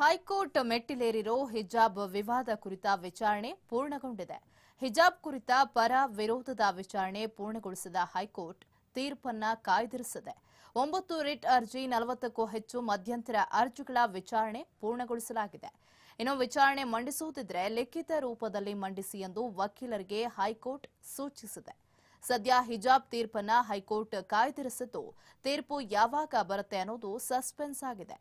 high court ಮೆಟ್ಟಿಲೇರಿರೋ ಹಿಜಾಬ್ ವಿವಾದ ಕುರಿತ ವಿಚಾರಣೆ ಪೂರ್ಣಗೊಂಡಿದೆ ಹಿಜಾಬ್ ಕುರಿತ ಪರ ವಿರೋಧದ ವಿಚಾರಣೆ ಪೂರ್ಣಗೊಳಿಸಿದ ಹೈಕೋರ್ಟ್ ತೀರ್ಪನ್ನ ಕಾಯ್ದಿರಿಸಿದೆ ಒಂಬತ್ತು ರಿಟ್ ಅರ್ಜಿ ನಲವತ್ತಕ್ಕೂ ಹೆಚ್ಚು ಮಧ್ಯಂತರ ಅರ್ಜಿಗಳ ವಿಚಾರಣೆ ಪೂರ್ಣಗೊಳಿಸಲಾಗಿದೆ ಇನ್ನು ವಿಚಾರಣೆ ಮಂಡಿಸುವುದಿದ್ರೆ ಲಿಖಿತ ರೂಪದಲ್ಲಿ ಮಂಡಿಸಿ ಎಂದು ವಕೀಲರಿಗೆ ಹೈಕೋರ್ಟ್ ಸೂಚಿಸಿದೆ ಸದ್ಯ ಹಿಜಾಬ್ ತೀರ್ಪನ್ನ ಹೈಕೋರ್ಟ್ ಕಾಯ್ದಿರಿಸಿದ್ದು ತೀರ್ಪು ಯಾವಾಗ ಬರುತ್ತೆ ಅನ್ನೋದು ಸಸ್ಪೆನ್ಸ್ ಆಗಿದೆ